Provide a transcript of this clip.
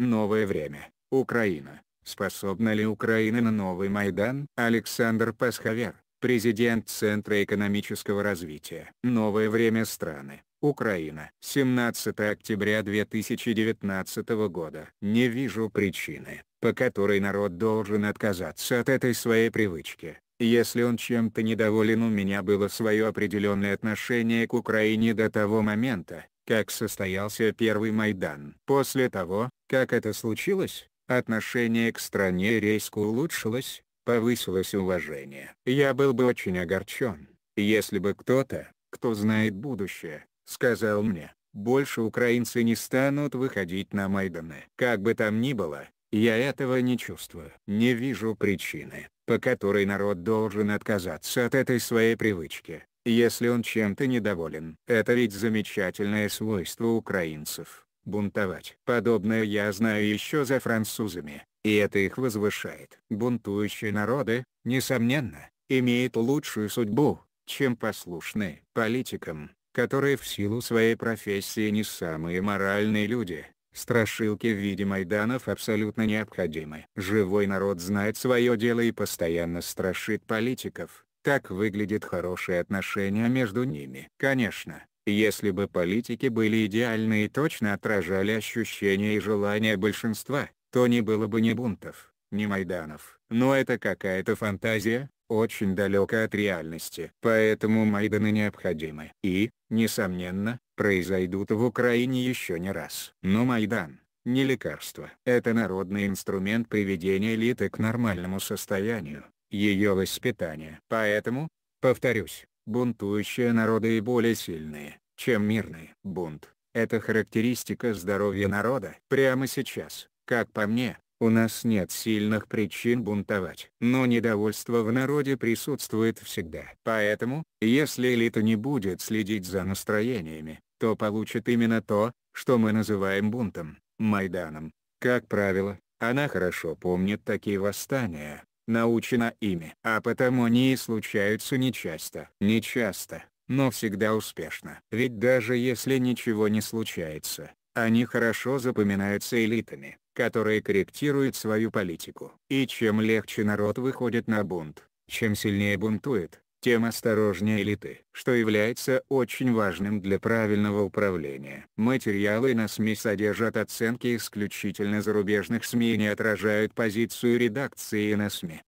Новое время. Украина. Способна ли Украина на новый Майдан? Александр Пасховер, президент Центра экономического развития. Новое время страны. Украина. 17 октября 2019 года. Не вижу причины, по которой народ должен отказаться от этой своей привычки. Если он чем-то недоволен у меня было свое определенное отношение к Украине до того момента, как состоялся первый Майдан. После того, как это случилось, отношение к стране резко улучшилось, повысилось уважение. Я был бы очень огорчен, если бы кто-то, кто знает будущее, сказал мне, больше украинцы не станут выходить на Майданы. Как бы там ни было, я этого не чувствую. Не вижу причины, по которой народ должен отказаться от этой своей привычки, если он чем-то недоволен. Это ведь замечательное свойство украинцев бунтовать. Подобное я знаю еще за французами, и это их возвышает. Бунтующие народы, несомненно, имеют лучшую судьбу, чем послушные политикам, которые в силу своей профессии не самые моральные люди. Страшилки в виде майданов абсолютно необходимы. Живой народ знает свое дело и постоянно страшит политиков. Так выглядит хорошее отношение между ними. Конечно, если бы политики были идеальны и точно отражали ощущения и желания большинства, то не было бы ни бунтов, ни майданов. Но это какая-то фантазия, очень далекая от реальности. Поэтому майданы необходимы. И, несомненно, произойдут в Украине еще не раз. Но майдан – не лекарство. Это народный инструмент приведения элиты к нормальному состоянию, ее воспитания. Поэтому, повторюсь, бунтующие народы и более сильные, чем мирный бунт. Это характеристика здоровья народа. Прямо сейчас, как по мне, у нас нет сильных причин бунтовать. Но недовольство в народе присутствует всегда. Поэтому, если элита не будет следить за настроениями, то получит именно то, что мы называем бунтом, Майданом. Как правило, она хорошо помнит такие восстания, научена ими. А потому они и случаются нечасто. Нечасто но всегда успешно. Ведь даже если ничего не случается, они хорошо запоминаются элитами, которые корректируют свою политику. И чем легче народ выходит на бунт, чем сильнее бунтует, тем осторожнее элиты, что является очень важным для правильного управления. Материалы на СМИ содержат оценки исключительно зарубежных СМИ и не отражают позицию редакции на СМИ.